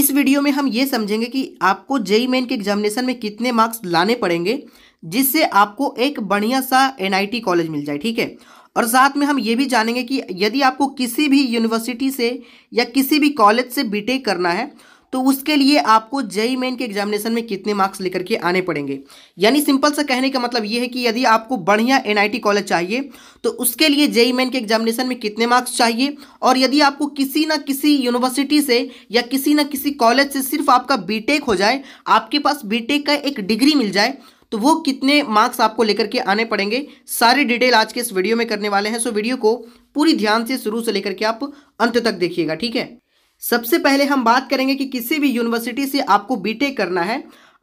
इस वीडियो में हम ये समझेंगे कि आपको जेई मेन के एग्जामिनेशन में कितने मार्क्स लाने पड़ेंगे जिससे आपको एक बढ़िया सा एनआईटी कॉलेज मिल जाए ठीक है और साथ में हम ये भी जानेंगे कि यदि आपको किसी भी यूनिवर्सिटी से या किसी भी कॉलेज से बीटेक करना है तो उसके लिए आपको जेई मेन e के एग्जामिनेशन में कितने मार्क्स लेकर के आने पड़ेंगे यानी सिंपल सा कहने का मतलब ये है कि यदि आपको बढ़िया एनआईटी कॉलेज चाहिए तो उसके लिए जेई मेन e के एग्जामिनेशन में कितने मार्क्स चाहिए और यदि आपको किसी ना किसी यूनिवर्सिटी से या किसी ना किसी कॉलेज से सिर्फ आपका बी हो जाए आपके पास बी का एक डिग्री मिल जाए तो वो कितने मार्क्स आपको लेकर के आने पड़ेंगे सारे डिटेल आज के इस वीडियो में करने वाले हैं सो वीडियो को पूरी ध्यान से शुरू से लेकर के आप अंत तक देखिएगा ठीक है सबसे पहले हम बात करेंगे कि किसी भी यूनिवर्सिटी से आपको बीटेक करना है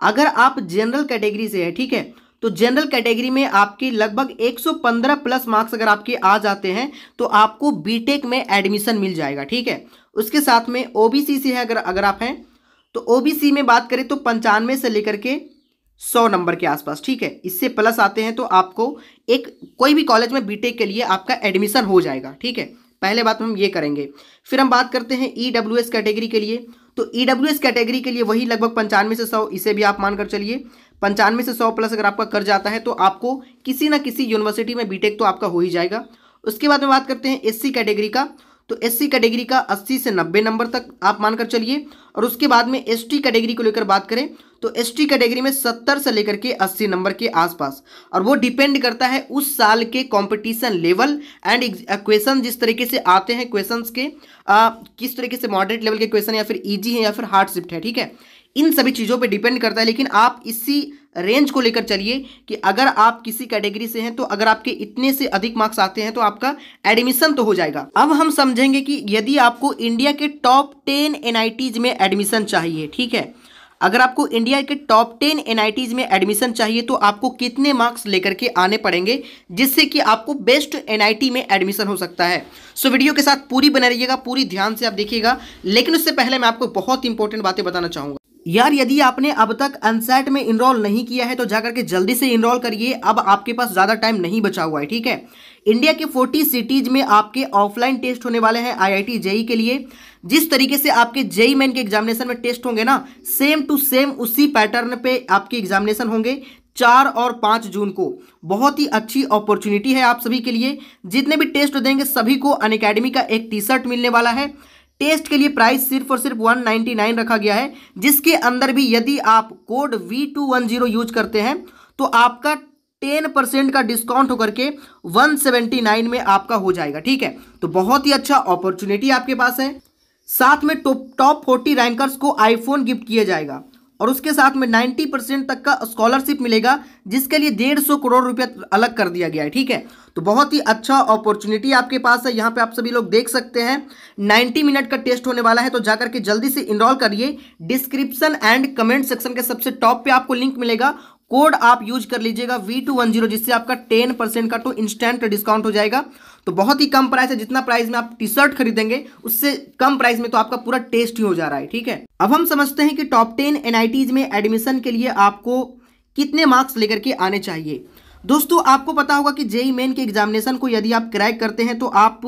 अगर आप जनरल कैटेगरी से है ठीक है तो जनरल कैटेगरी में आपके लगभग 115 प्लस मार्क्स अगर आपके आ जाते हैं तो आपको बीटेक में एडमिशन मिल जाएगा ठीक है उसके साथ में ओबीसी से है अगर अगर आप हैं तो ओबीसी में बात करें तो पंचानवे से लेकर के सौ नंबर के आसपास ठीक है इससे प्लस आते हैं तो आपको एक कोई भी कॉलेज में बीटेक के लिए आपका एडमिशन हो जाएगा ठीक है पहले बात हम ये करेंगे फिर हम बात करते हैं ई e कैटेगरी के लिए तो ई e कैटेगरी के लिए वही लगभग पंचानवे से सौ इसे भी आप मानकर चलिए पंचानवे से सौ प्लस अगर आपका कर जाता है तो आपको किसी ना किसी यूनिवर्सिटी में बीटेक तो आपका हो ही जाएगा उसके बाद में बात करते हैं एससी कैटेगरी का तो एससी कैटेगरी का 80 से 90 नंबर तक आप मानकर चलिए और उसके बाद में एसटी कैटेगरी को लेकर बात करें तो एसटी कैटेगरी में 70 से लेकर के 80 नंबर के आसपास और वो डिपेंड करता है उस साल के कंपटीशन लेवल एंड क्वेश्चन जिस तरीके से आते हैं क्वेश्चंस के आ, किस तरीके से मॉडरेट लेवल के क्वेश्चन या फिर ईजी है या फिर हार्ड शिफ्ट है ठीक है इन सभी चीज़ों पर डिपेंड करता है लेकिन आप इसी रेंज को लेकर चलिए कि अगर आप किसी कैटेगरी से हैं तो अगर आपके इतने से अधिक मार्क्स आते हैं तो आपका एडमिशन तो हो जाएगा अब हम समझेंगे कि यदि आपको इंडिया के टॉप टेन एन में एडमिशन चाहिए ठीक है अगर आपको इंडिया के टॉप टेन एन में एडमिशन चाहिए तो आपको कितने मार्क्स लेकर के आने पड़ेंगे जिससे कि आपको बेस्ट एन में एडमिशन हो सकता है सो so, वीडियो के साथ पूरी बने रहिएगा पूरी ध्यान से आप देखिएगा लेकिन उससे पहले मैं आपको बहुत इंपॉर्टेंट बातें बताना चाहूँगा यार यदि आपने अब तक अनसेट में इनरोल नहीं किया है तो जाकर के जल्दी से इनरोल करिए अब आपके पास ज़्यादा टाइम नहीं बचा हुआ है ठीक है इंडिया के 40 सिटीज में आपके ऑफलाइन टेस्ट होने वाले हैं आईआईटी जेई e के लिए जिस तरीके से आपके जेई मेन e के एग्जामिनेशन में टेस्ट होंगे ना सेम टू सेम उसी पैटर्न पे आपके एग्जामिनेशन होंगे चार और पाँच जून को बहुत ही अच्छी अपॉर्चुनिटी है आप सभी के लिए जितने भी टेस्ट देंगे सभी को अन का एक टी शर्ट मिलने वाला है टेस्ट के लिए प्राइस सिर्फ और सिर्फ 199 रखा गया है जिसके अंदर भी यदि आप कोड V210 यूज करते हैं तो आपका 10 परसेंट का डिस्काउंट होकर के 179 में आपका हो जाएगा ठीक है तो बहुत ही अच्छा अपॉर्चुनिटी आपके पास है साथ में टॉप टॉप फोर्टी रैंकर्स को आईफोन गिफ्ट किया जाएगा और उसके साथ में 90 परसेंट तक का स्कॉलरशिप मिलेगा जिसके लिए डेढ़ सौ करोड़ रुपया अलग कर दिया गया है ठीक है तो बहुत ही अच्छा अपॉर्चुनिटी आपके पास है यहाँ पे आप सभी लोग देख सकते हैं 90 मिनट का टेस्ट होने वाला है तो जाकर के जल्दी से इनरोल करिए डिस्क्रिप्शन एंड कमेंट सेक्शन के सबसे टॉप पे आपको लिंक मिलेगा कोड आप यूज कर लीजिएगा वी टू वन जीरो जिससे आपका टेन परसेंट का तो इंस्टेंट डिस्काउंट हो जाएगा तो बहुत ही कम प्राइस है जितना प्राइस में आप टी शर्ट खरीदेंगे उससे कम प्राइस में तो आपका पूरा टेस्ट ही हो जा रहा है ठीक है अब हम समझते हैं कि टॉप टेन एन में एडमिशन के लिए आपको कितने मार्क्स लेकर के आने चाहिए दोस्तों आपको पता होगा कि जेई मेन के एग्जामिनेशन को यदि आप क्रैक करते हैं तो आप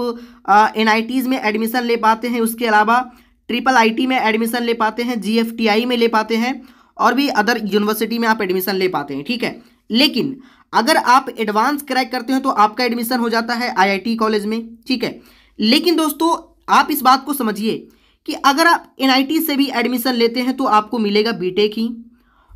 एन में एडमिशन ले पाते हैं उसके अलावा ट्रिपल आईटी में एडमिशन ले पाते हैं जीएफटीआई में ले पाते हैं और भी अदर यूनिवर्सिटी में आप एडमिशन ले पाते हैं ठीक है लेकिन अगर आप एडवांस क्रैक करते हैं तो आपका एडमिशन हो जाता है आईआईटी कॉलेज में ठीक है लेकिन दोस्तों आप इस बात को समझिए कि अगर आप एनआईटी से भी एडमिशन लेते हैं तो आपको मिलेगा बीटेक ही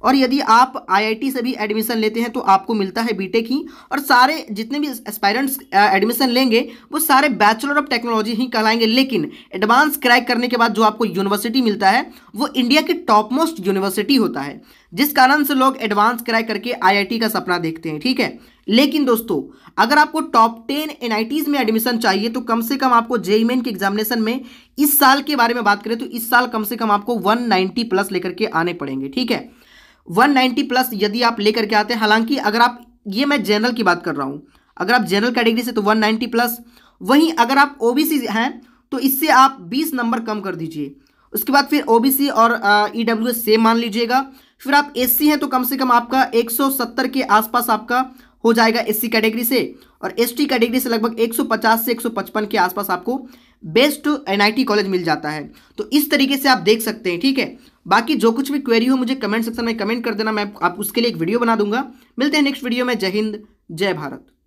और यदि आप आईआईटी से भी एडमिशन लेते हैं तो आपको मिलता है बीटेक ही और सारे जितने भी एस्पायरेंट्स एडमिशन लेंगे वो सारे बैचलर ऑफ टेक्नोलॉजी ही कहलाएंगे लेकिन एडवांस क्रैक करने के बाद जो आपको यूनिवर्सिटी मिलता है वो इंडिया की टॉप मोस्ट यूनिवर्सिटी होता है जिस कारण से लोग एडवांस क्रैक करके आई का सपना देखते हैं ठीक है लेकिन दोस्तों अगर आपको टॉप टेन एन में एडमिशन चाहिए तो कम से कम आपको जेई मेन e e के एग्जामिनेशन में इस साल के बारे में बात करें तो इस साल कम से कम आपको वन प्लस लेकर के आने पड़ेंगे ठीक है 190 प्लस यदि आप लेकर के आते हैं हालांकि अगर आप ये मैं जनरल की बात कर रहा हूँ अगर आप जनरल कैटेगरी से तो 190 प्लस वहीं अगर आप ओबीसी हैं तो इससे आप 20 नंबर कम कर दीजिए उसके बाद फिर ओबीसी और ई डब्ल्यू सेम मान लीजिएगा फिर आप एससी हैं तो कम से कम आपका 170 के आसपास आपका हो जाएगा सी कैटेगरी से और टी कैटेगरी से लगभग पचास से पचपन के आसपास आपको बेस्ट एनआईटी कॉलेज मिल जाता है तो इस तरीके से आप देख सकते हैं ठीक है बाकी जो कुछ भी क्वेरी हो मुझे कमेंट सेक्शन में कमेंट कर देना मैं आप उसके लिए एक वीडियो बना दूंगा मिलते हैं नेक्स्ट वीडियो में जय हिंद जय भारत